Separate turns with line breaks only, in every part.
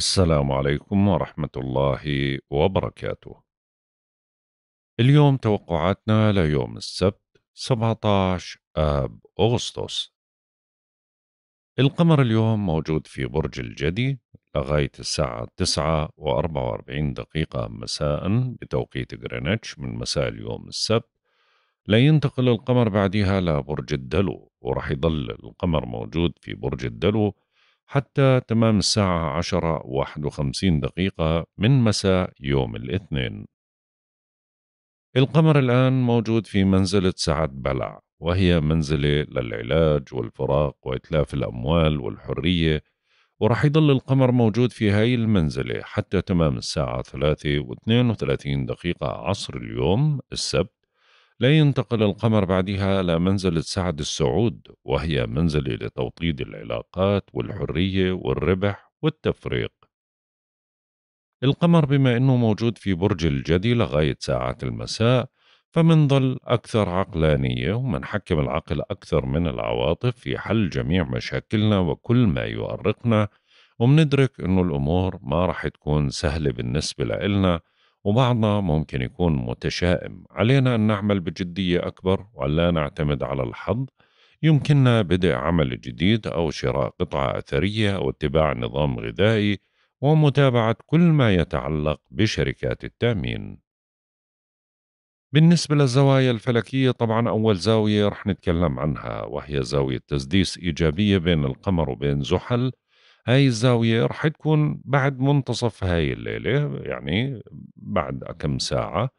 السلام عليكم ورحمة الله وبركاته. اليوم توقعاتنا ليوم السبت 17
آب أغسطس. القمر اليوم موجود في برج الجدي لغاية الساعة 9 و44 دقيقة مساء بتوقيت غرينتش من مساء اليوم السبت لا ينتقل القمر بعدها لبرج الدلو ورح يظل القمر موجود في برج الدلو حتى تمام الساعة عشرة واحد وخمسين دقيقة من مساء يوم الاثنين القمر الآن موجود في منزلة سعد بلع وهي منزلة للعلاج والفراق وإتلاف الأموال والحرية ورح يضل القمر موجود في هاي المنزلة حتى تمام الساعة ثلاثة واثنين وثلاثين دقيقة عصر اليوم السبت لا ينتقل القمر بعدها إلى منزلة سعد السعود وهي منزلة لتوطيد العلاقات والحرية والربح والتفريق القمر بما أنه موجود في برج الجدي لغاية ساعات المساء فمنظل أكثر عقلانية ومنحكم العقل أكثر من العواطف في حل جميع مشاكلنا وكل ما يؤرقنا ومندرك أنه الأمور ما رح تكون سهلة بالنسبة لإلنا وبعضنا ممكن يكون متشائم علينا أن نعمل بجدية أكبر ولا نعتمد على الحظ يمكننا بدء عمل جديد أو شراء قطعة أثرية أو اتباع نظام غذائي ومتابعة كل ما يتعلق بشركات التأمين بالنسبة للزوايا الفلكية طبعا أول زاوية رح نتكلم عنها وهي زاوية تسديس إيجابية بين القمر وبين زحل هاي الزاوية رح تكون بعد منتصف هاي الليلة يعني بعد كم ساعة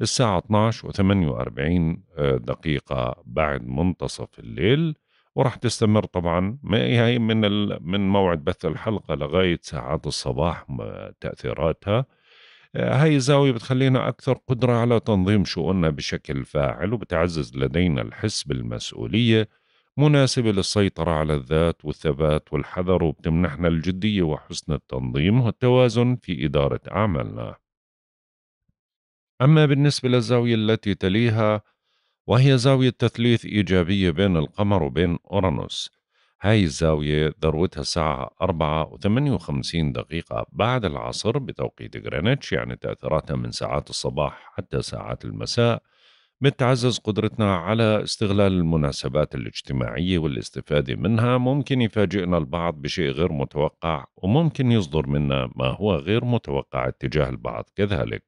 الساعة 12 و48 آه، دقيقة بعد منتصف الليل ورح تستمر طبعا هي من من موعد بث الحلقة لغاية ساعات الصباح تأثيراتها آه، هاي الزاوية بتخلينا أكثر قدرة على تنظيم شؤوننا بشكل فاعل وبتعزز لدينا الحس بالمسؤولية مناسبة للسيطرة على الذات والثبات والحذر وبتمنحنا الجدية وحسن التنظيم والتوازن في إدارة أعمالنا أما بالنسبة للزاوية التي تليها وهي زاوية تثليث إيجابية بين القمر وبين أورانوس هاي الزاوية ذروتها الساعة 4 و 58 دقيقة بعد العصر بتوقيت غرينتش يعني تأثيراتها من ساعات الصباح حتى ساعات المساء بتعزز قدرتنا على استغلال المناسبات الاجتماعية والاستفادة منها ممكن يفاجئنا البعض بشيء غير متوقع وممكن يصدر منا ما هو غير متوقع اتجاه البعض كذلك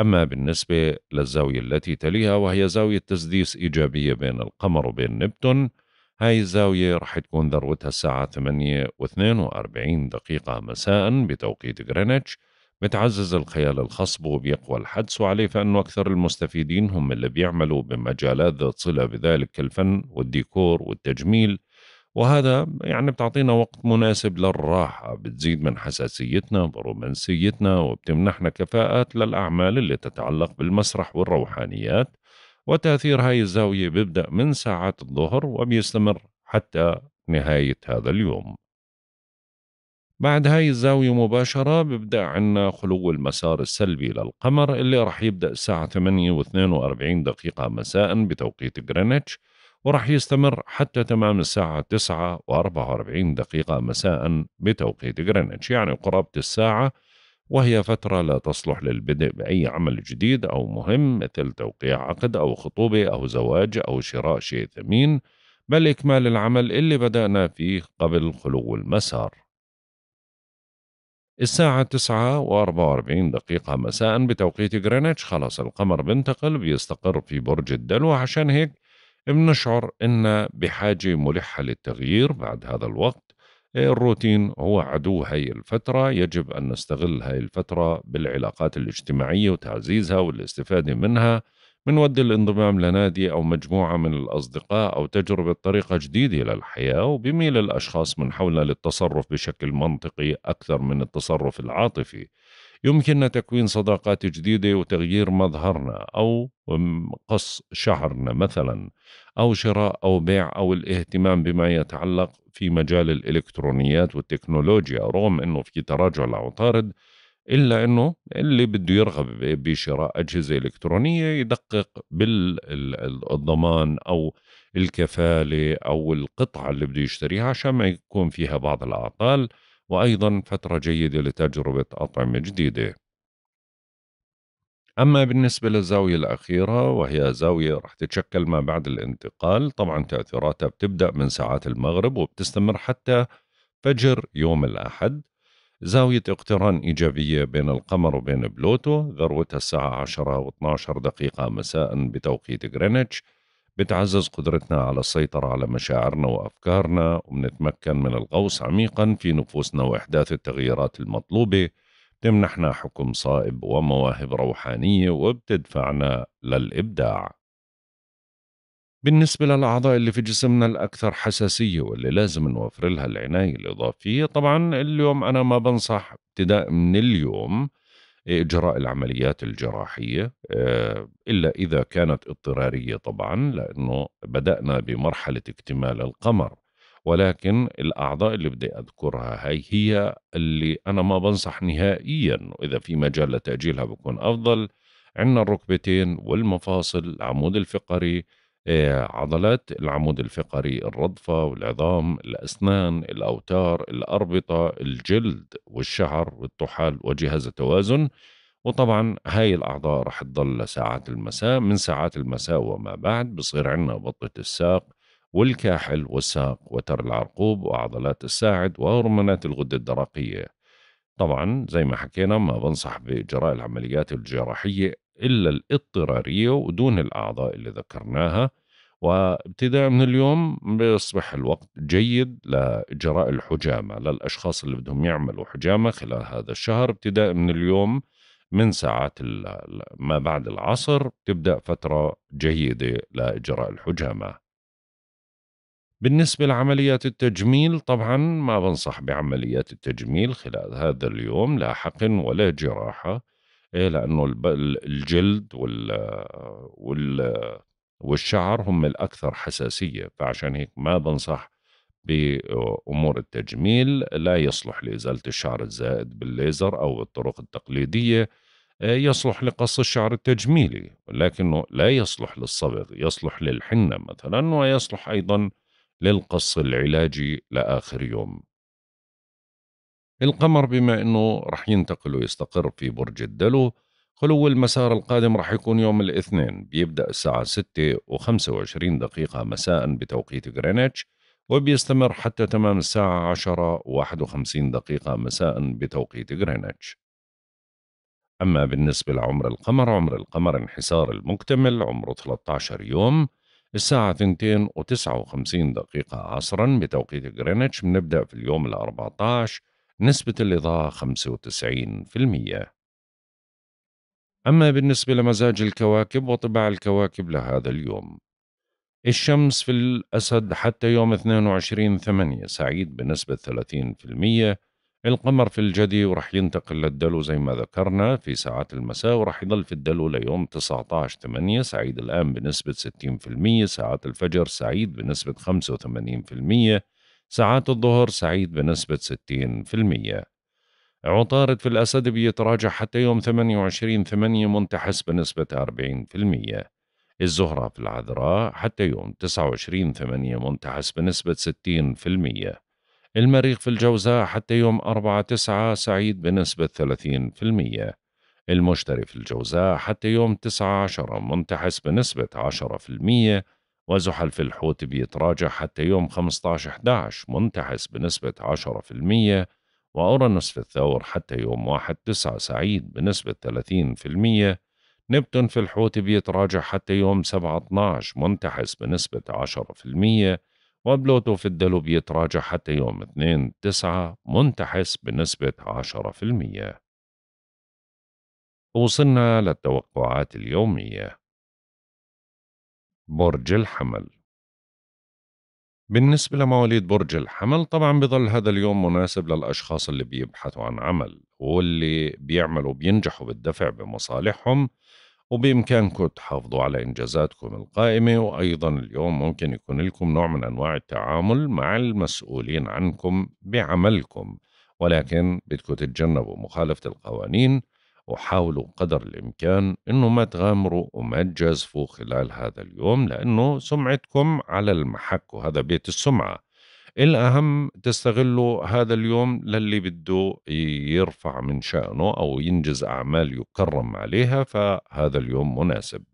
أما بالنسبة للزاوية التي تليها وهي زاوية تسديس إيجابية بين القمر وبين نبتون هاي الزاوية رح تكون ذروتها الساعة 8 و 42 دقيقة مساء بتوقيت غرينتش بتعزز الخيال الخصب وبيقوى الحدس عليه فإنه أكثر المستفيدين هم اللي بيعملوا بمجالات ذات صلة بذلك الفن والديكور والتجميل وهذا يعني بتعطينا وقت مناسب للراحة بتزيد من حساسيتنا ورومانسيتنا وبتمنحنا كفاءات للأعمال اللي تتعلق بالمسرح والروحانيات وتأثير هاي الزاوية بيبدأ من ساعات الظهر وبيستمر حتى نهاية هذا اليوم بعد هاي الزاوية مباشرة ببدأ عنا خلو المسار السلبي للقمر اللي راح يبدأ الساعة 8 و 42 دقيقة مساء بتوقيت غرينتش وراح يستمر حتى تمام الساعة 9 و 44 دقيقة مساء بتوقيت غرينتش يعني قرابة الساعة وهي فترة لا تصلح للبدء بأي عمل جديد أو مهم مثل توقيع عقد أو خطوبة أو زواج أو شراء شيء ثمين بل إكمال العمل اللي بدأنا فيه قبل خلو المسار الساعة 9 و44 دقيقة مساء بتوقيت غرينتش خلاص القمر بينتقل بيستقر في برج الدلو عشان هيك بنشعر إن بحاجة ملحة للتغيير بعد هذا الوقت الروتين هو عدو هاي الفترة يجب أن نستغل هاي الفترة بالعلاقات الاجتماعية وتعزيزها والاستفادة منها بنودي الانضمام لنادي أو مجموعة من الأصدقاء أو تجربة طريقة جديدة للحياة وبميل الأشخاص من حولنا للتصرف بشكل منطقي أكثر من التصرف العاطفي يمكننا تكوين صداقات جديدة وتغيير مظهرنا أو قص شعرنا مثلا أو شراء أو بيع أو الاهتمام بما يتعلق في مجال الإلكترونيات والتكنولوجيا رغم أنه في تراجع العطارد الا انه اللي بده يرغب بشراء اجهزه الكترونيه يدقق بالضمان او الكفاله او القطعه اللي بده يشتريها عشان ما يكون فيها بعض الاعطال وايضا فتره جيده لتجربه اطعمه جديده أما بالنسبة للزاوية الأخيرة وهي زاوية رح تتشكل ما بعد الانتقال طبعا تأثيراتها بتبدأ من ساعات المغرب وبتستمر حتى فجر يوم الأحد زاوية اقتران إيجابية بين القمر وبين بلوتو ذروتها الساعة 10 و 12 دقيقة مساء بتوقيت غرينتش بتعزز قدرتنا على السيطرة على مشاعرنا وأفكارنا وبنتمكن من الغوص عميقا في نفوسنا وإحداث التغييرات المطلوبة تمنحنا حكم صائب ومواهب روحانية وبتدفعنا للإبداع بالنسبة للأعضاء اللي في جسمنا الأكثر حساسية واللي لازم نوفر لها العناية الإضافية طبعا اليوم أنا ما بنصح ابتداء من اليوم إجراء العمليات الجراحية آه، إلا إذا كانت اضطرارية طبعا لأنه بدأنا بمرحلة اكتمال القمر ولكن الأعضاء اللي بدي أذكرها هي هي اللي أنا ما بنصح نهائيا وإذا في مجال لتأجيلها بكون أفضل عندنا الركبتين والمفاصل العمود الفقري آه، عضلات العمود الفقري الرضفة والعظام الأسنان الأوتار الأربطة الجلد والشعر والطحال وجهاز التوازن وطبعا هاي الأعضاء رح تضل لساعات المساء من ساعات المساء وما بعد بصير عندنا بطة الساق والكاحل والساق وتر العرقوب وعضلات الساعد وهرمونات الغدة الدرقية طبعا زي ما حكينا ما بنصح بإجراء العمليات الجراحية إلا الاضطرارية ودون الأعضاء اللي ذكرناها وابتداء من اليوم بيصبح الوقت جيد لإجراء الحجامة للأشخاص اللي بدهم يعملوا حجامة خلال هذا الشهر ابتداء من اليوم من ساعات ما بعد العصر تبدأ فترة جيدة لإجراء الحجامة بالنسبة لعمليات التجميل طبعا ما بنصح بعمليات التجميل خلال هذا اليوم لا حقن ولا جراحة ايه لانه الجلد وال وال والشعر هم الاكثر حساسيه فعشان هيك ما بنصح بامور التجميل لا يصلح لازاله الشعر الزائد بالليزر او بالطرق التقليديه آه، يصلح لقص الشعر التجميلي لكنه لا يصلح للصبغ يصلح للحنه مثلا ويصلح ايضا للقص العلاجي لاخر يوم القمر بما أنه رح ينتقل ويستقر في برج الدلو خلو المسار القادم رح يكون يوم الاثنين بيبدأ الساعة 6 و25 دقيقة مساء بتوقيت غرينتش وبيستمر حتى تمام الساعة 10 و51 دقيقة مساء بتوقيت غرينتش أما بالنسبة لعمر القمر عمر القمر انحسار المكتمل عمره 13 يوم الساعة 2:59 دقيقة عصرا بتوقيت غرينتش بنبدأ في اليوم ال 14 نسبة الإضاءة 95% أما بالنسبة لمزاج الكواكب وطباع الكواكب لهذا اليوم الشمس في الأسد حتى يوم 22/8 سعيد بنسبة 30% القمر في الجدي ورح ينتقل للدلو زي ما ذكرنا في ساعات المساء ورح يظل في الدلو ليوم 19/8 سعيد الآن بنسبة 60% ساعات الفجر سعيد بنسبة ساعات الظهر سعيد بنسبة 60% عطارد في الأسد بيتراجع حتى يوم 28 8 منتحس بنسبة 40% الزهرة في العذراء حتى يوم 29 8 منتحس بنسبة 60% المريخ في الجوزاء حتى يوم 4 9 سعيد بنسبة 30% المشتري في الجوزاء حتى يوم 19 منتحس بنسبة المية وزحل في الحوت بيتراجع حتى يوم 15/11 منتحس بنسبة 10% وأورانوس في الثور حتى يوم 1/9 سعيد بنسبة 30% نبتون في الحوت بيتراجع حتى يوم 7/12 منتحس بنسبة 10% وبلوتو في الدلو بيتراجع حتى يوم 2/9 منتحس بنسبة 10%. وصلنا
للتوقعات اليومية برج الحمل
بالنسبة لمواليد برج الحمل طبعا بظل هذا اليوم مناسب للأشخاص اللي بيبحثوا عن عمل واللي بيعملوا بينجحوا بالدفع بمصالحهم وبإمكانكم تحافظوا على إنجازاتكم القائمة وأيضا اليوم ممكن يكون لكم نوع من أنواع التعامل مع المسؤولين عنكم بعملكم ولكن بدكم تتجنبوا مخالفة القوانين وحاولوا قدر الإمكان إنه ما تغامروا وما تجازفوا خلال هذا اليوم لأنه سمعتكم على المحك وهذا بيت السمعة الأهم تستغلوا هذا اليوم للي بده يرفع من شأنه أو ينجز أعمال يكرم عليها فهذا اليوم مناسب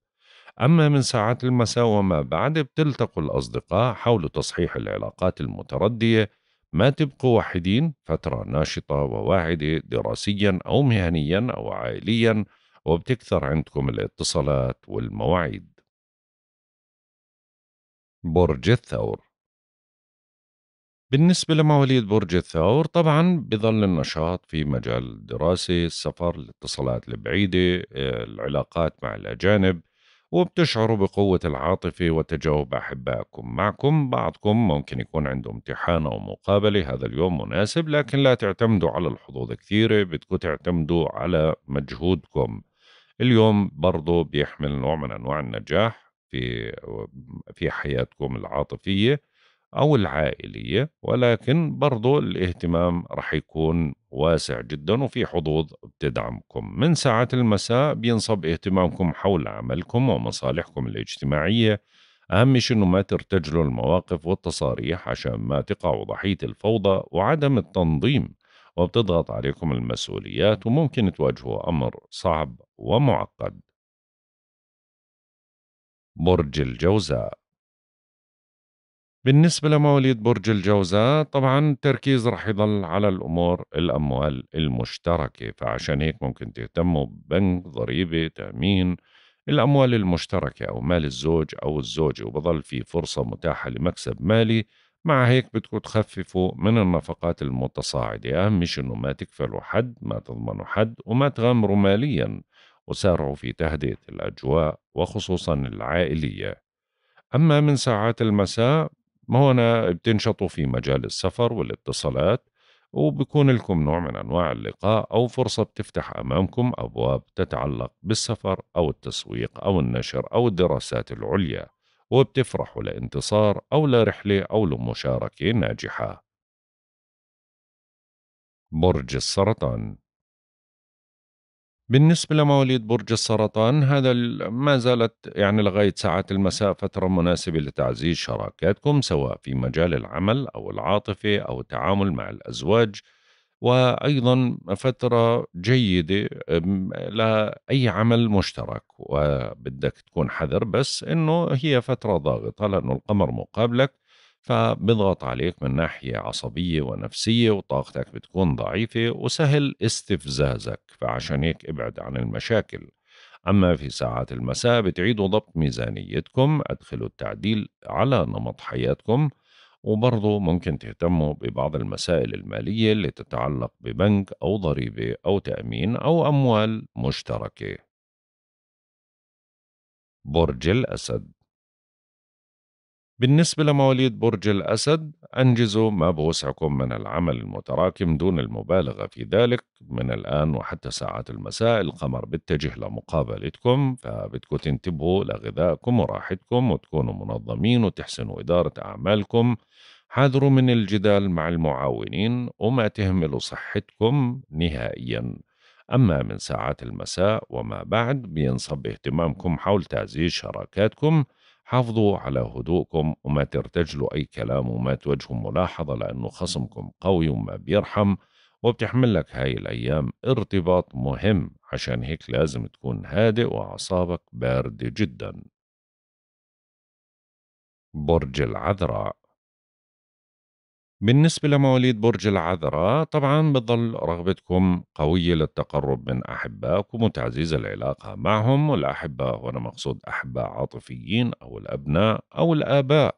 أما من ساعات المساء وما بعد بتلتقوا الأصدقاء حول تصحيح العلاقات المتردية ما تبقوا وحيدين فترة ناشطة وواعدة دراسيا أو مهنيا أو عائليا وبتكثر عندكم الاتصالات والمواعيد برج الثور بالنسبة لمواليد برج الثور طبعا بظل النشاط في مجال الدراسة السفر الاتصالات البعيدة آه، العلاقات مع الأجانب وبتشعروا بقوة العاطفة وتجاوب أحبائكم معكم بعضكم ممكن يكون عنده امتحان أو مقابلة هذا اليوم مناسب لكن لا تعتمدوا على الحظوظ كثيرة بدكم تعتمدوا على مجهودكم اليوم برضه بيحمل نوع من أنواع النجاح في في حياتكم العاطفية أو العائلية ولكن برضو الاهتمام رح يكون واسع جدا وفي حظوظ بتدعمكم من ساعات المساء بينصب اهتمامكم حول عملكم ومصالحكم الاجتماعية أهم شيء إنه ما ترتجلوا المواقف والتصاريح عشان ما تقعوا ضحية الفوضى وعدم التنظيم وبتضغط عليكم المسؤوليات وممكن تواجهوا أمر صعب
ومعقد برج الجوزاء
بالنسبة لمواليد برج الجوزاء طبعا التركيز رح يضل على الأمور الأموال المشتركة فعشان هيك ممكن تهتموا ببنك ضريبة تأمين الأموال المشتركة أو مال الزوج أو الزوجة وبظل في فرصة متاحة لمكسب مالي مع هيك بدكم تخففوا من النفقات المتصاعدة أهم مش إنه ما تكفلوا حد ما تضمنوا حد وما تغامروا ماليا وسارعوا في تهدئة الأجواء وخصوصا العائلية أما من ساعات المساء ما هون بتنشطوا في مجال السفر والاتصالات وبكون لكم نوع من أنواع اللقاء أو فرصة بتفتح أمامكم أبواب تتعلق بالسفر أو التسويق أو النشر أو الدراسات العليا وبتفرحوا لانتصار أو لرحلة أو لمشاركة ناجحة برج السرطان بالنسبة لمواليد برج السرطان هذا ما زالت يعني لغاية ساعات المساء فترة مناسبة لتعزيز شراكاتكم سواء في مجال العمل أو العاطفة أو التعامل مع الأزواج وأيضا فترة جيدة لأي عمل مشترك وبدك تكون حذر بس أنه هي فترة ضاغطة لأنه القمر مقابلك فبضغط عليك من ناحية عصبية ونفسية وطاقتك بتكون ضعيفة وسهل استفزازك فعشان هيك ابعد عن المشاكل أما في ساعات المساء بتعيدوا ضبط ميزانيتكم أدخلوا التعديل على نمط حياتكم وبرضه ممكن تهتموا ببعض المسائل المالية اللي تتعلق ببنك أو ضريبة أو تأمين أو أموال مشتركة
برج الأسد
بالنسبة لمواليد برج الأسد أنجزوا ما بوسعكم من العمل المتراكم دون المبالغة في ذلك من الآن وحتى ساعات المساء القمر بيتجه لمقابلتكم فبدكم تنتبهوا لغذائكم وراحتكم وتكونوا منظمين وتحسنوا إدارة أعمالكم حاذروا من الجدال مع المعاونين وما تهملوا صحتكم نهائيا أما من ساعات المساء وما بعد بينصب اهتمامكم حول تعزيز شراكاتكم حافظوا على هدوءكم وما ترتجلوا أي كلام وما توجهوا ملاحظة لأنه خصمكم قوي وما بيرحم وبتحمل لك هاي الأيام ارتباط مهم عشان هيك لازم تكون هادئ وأعصابك باردة جدا برج العذراء بالنسبة لمواليد برج العذراء طبعا بتظل رغبتكم قوية للتقرب من أحبائكم وتعزيز العلاقة معهم والأحباء وأنا مقصود أحباء عاطفيين أو الأبناء أو الآباء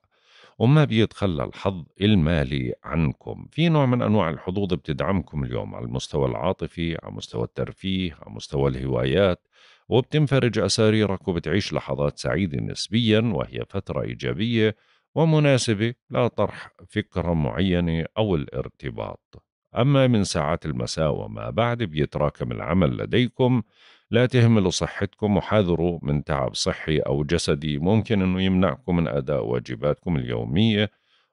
وما بيتخلى الحظ المالي عنكم في نوع من أنواع الحظوظ بتدعمكم اليوم على المستوى العاطفي على مستوى الترفيه على مستوى الهوايات وبتنفرج أساريرك وبتعيش لحظات سعيدة نسبيا وهي فترة إيجابية ومناسبة لا طرح فكرة معينة أو الارتباط أما من ساعات المساء وما بعد بيتراكم العمل لديكم لا تهملوا صحتكم وحذروا من تعب صحي أو جسدي ممكن أنه يمنعكم من أداء واجباتكم اليومية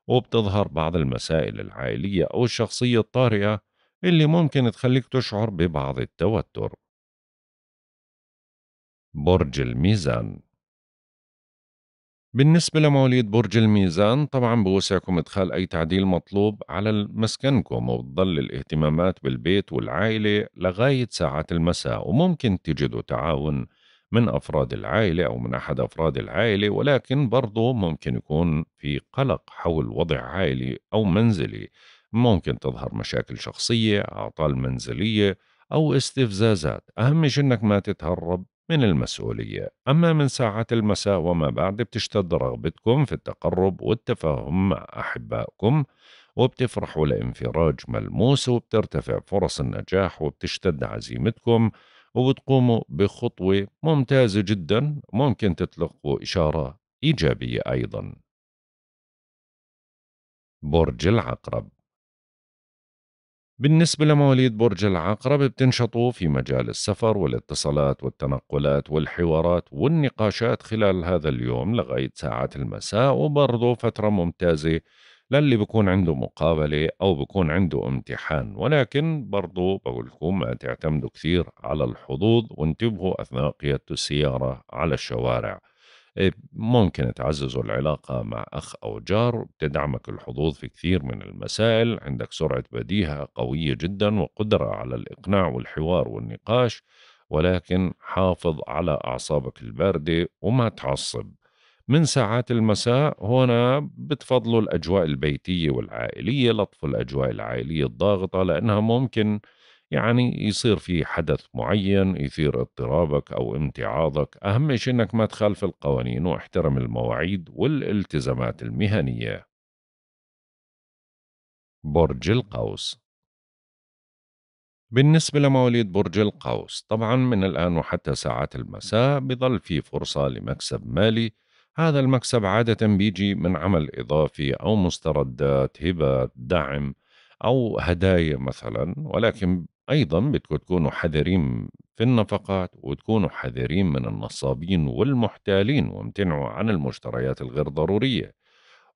وبتظهر بعض المسائل العائلية أو الشخصية الطارئة اللي ممكن تخليك تشعر ببعض التوتر برج الميزان بالنسبة لمواليد برج الميزان طبعا بوسعكم إدخال أي تعديل مطلوب على مسكنكم وبتضل الاهتمامات بالبيت والعائلة لغاية ساعات المساء وممكن تجدوا تعاون من أفراد العائلة أو من أحد أفراد العائلة ولكن برضو ممكن يكون في قلق حول وضع عائلي أو منزلي ممكن تظهر مشاكل شخصية أعطال منزلية أو استفزازات أهم شيء أنك ما تتهرب من المسؤولية أما من ساعات المساء وما بعد بتشتد رغبتكم في التقرب والتفاهم مع أحبائكم وبتفرحوا لانفراج ملموس وبترتفع فرص النجاح وبتشتد عزيمتكم وبتقوموا بخطوة ممتازة جدا ممكن تتلقوا إشارة إيجابية أيضا
برج العقرب
بالنسبة لمواليد برج العقرب بتنشطوا في مجال السفر والاتصالات والتنقلات والحوارات والنقاشات خلال هذا اليوم لغاية ساعات المساء وبرضه فترة ممتازة للي بكون عنده مقابلة أو بكون عنده امتحان ولكن برضو بقول لكم ما تعتمدوا كثير على الحظوظ وانتبهوا أثناء قيادة السيارة على الشوارع إيه، ممكن تعززوا العلاقة مع أخ أو جار تدعمك الحظوظ في كثير من المسائل عندك سرعة بديهة قوية جدا وقدرة على الإقناع والحوار والنقاش ولكن حافظ على أعصابك الباردة وما تعصب من ساعات المساء هنا بتفضلوا الأجواء البيتية والعائلية لطف الأجواء العائلية الضاغطة لأنها ممكن يعني يصير في حدث معين يثير اضطرابك أو امتعاضك أهم شيء أنك ما تخالف القوانين واحترم المواعيد والالتزامات المهنية برج القوس بالنسبة لمواليد برج القوس طبعا من الآن وحتى ساعات المساء بظل في فرصة لمكسب مالي هذا المكسب عادة بيجي من عمل إضافي أو مستردات هبات دعم أو هدايا مثلا ولكن أيضا بدكم تكونوا حذرين في النفقات وتكونوا حذرين من النصابين والمحتالين وامتنعوا عن المشتريات الغير ضرورية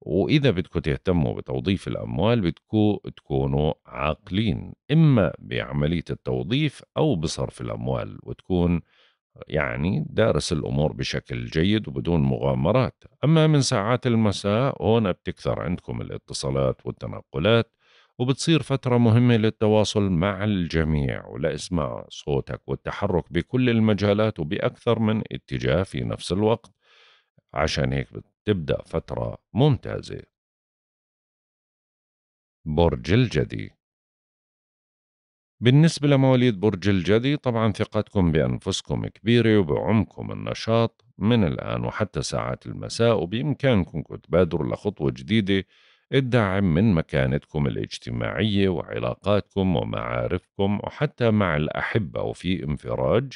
وإذا بدكم تهتموا بتوظيف الأموال بدكم تكونوا عاقلين إما بعملية التوظيف أو بصرف الأموال وتكون يعني دارس الأمور بشكل جيد وبدون مغامرات أما من ساعات المساء هنا بتكثر عندكم الاتصالات والتنقلات وبتصير فترة مهمة للتواصل مع الجميع ولإسماع صوتك والتحرك بكل المجالات وبأكثر من اتجاه في نفس الوقت عشان هيك بتبدأ فترة
ممتازة برج الجدي
بالنسبة لمواليد برج الجدي طبعا ثقتكم بأنفسكم كبيرة وبعمقكم النشاط من الآن وحتى ساعات المساء وبإمكانكم تبادروا لخطوة جديدة الدعم من مكانتكم الاجتماعية وعلاقاتكم ومعارفكم وحتى مع الأحبة وفي انفراج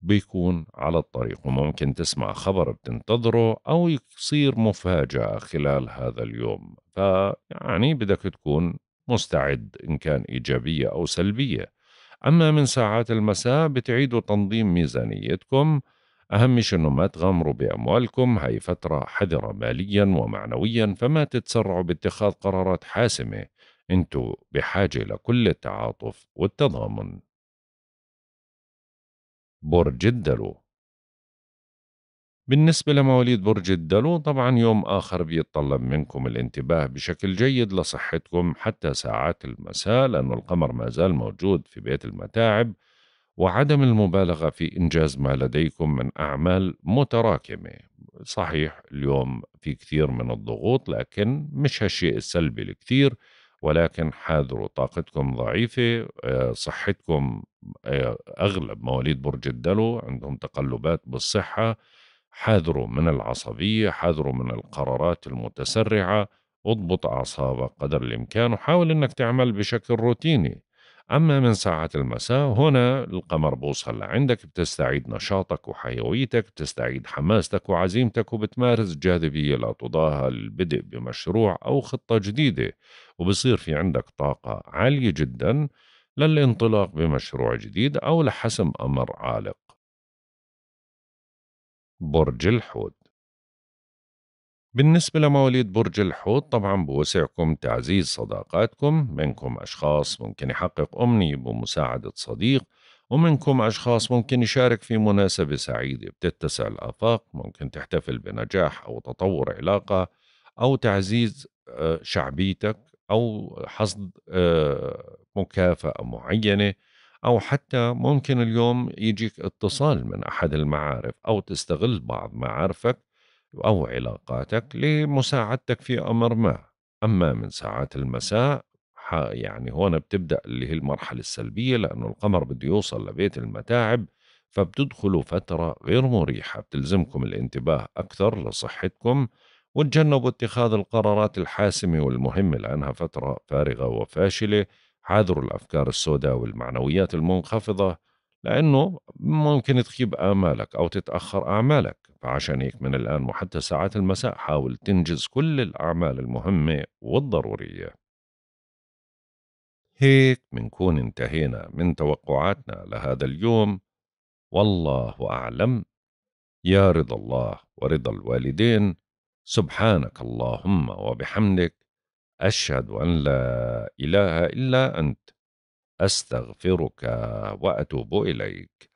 بيكون على الطريق وممكن تسمع خبر بتنتظره أو يصير مفاجأة خلال هذا اليوم فيعني بدك تكون مستعد إن كان إيجابية أو سلبية أما من ساعات المساء بتعيدوا تنظيم ميزانيتكم أهم شيء أنه ما تغامروا بأموالكم هاي فترة حذرة ماليا ومعنويا فما تتسرعوا باتخاذ قرارات حاسمة أنتوا بحاجة لكل التعاطف والتضامن برج الدلو بالنسبة لمواليد برج الدلو طبعا يوم آخر بيتطلب منكم الانتباه بشكل جيد لصحتكم حتى ساعات المساء لأنه القمر ما زال موجود في بيت المتاعب وعدم المبالغه في انجاز ما لديكم من اعمال متراكمه صحيح اليوم في كثير من الضغوط لكن مش هالشيء السلبي الكثير ولكن حاذروا طاقتكم ضعيفة آه، صحتكم آه، أغلب مواليد برج الدلو عندهم تقلبات بالصحة حاذروا من العصبية حاذروا من القرارات المتسرعة اضبط أعصابك قدر الإمكان وحاول أنك تعمل بشكل روتيني أما من ساعات المساء هنا القمر بوصل لعندك بتستعيد نشاطك وحيويتك بتستعيد حماستك وعزيمتك وبتمارس جاذبية لا تضاهى للبدء بمشروع أو خطة جديدة وبصير في عندك طاقة عالية جدا للانطلاق بمشروع جديد أو لحسم أمر عالق
برج الحوت بالنسبة لمواليد
برج الحوت طبعا بوسعكم تعزيز صداقاتكم منكم أشخاص ممكن يحقق أمنية بمساعدة صديق ومنكم أشخاص ممكن يشارك في مناسبة سعيدة بتتسع الآفاق ممكن تحتفل بنجاح أو تطور علاقة أو تعزيز آه، شعبيتك أو حصد آه، مكافأة معينة أو حتى ممكن اليوم يجيك اتصال من أحد المعارف أو تستغل بعض معارفك أو علاقاتك لمساعدتك في أمر ما أما من ساعات المساء يعني هون بتبدأ اللي هي المرحلة السلبية لأنه القمر بده يوصل لبيت المتاعب فبتدخلوا فترة غير مريحة بتلزمكم الانتباه أكثر لصحتكم وتجنبوا اتخاذ القرارات الحاسمة والمهمة لأنها فترة فارغة وفاشلة حاذروا الأفكار السوداء والمعنويات المنخفضة لأنه ممكن تخيب آمالك أو تتأخر أعمالك فعشان هيك من الآن وحتى ساعات المساء حاول تنجز كل الأعمال المهمة والضرورية هيك منكون انتهينا من توقعاتنا لهذا اليوم والله أعلم يا رضا الله ورضا الوالدين سبحانك اللهم وبحمدك أشهد أن لا إله إلا أنت أستغفرك وأتوب إليك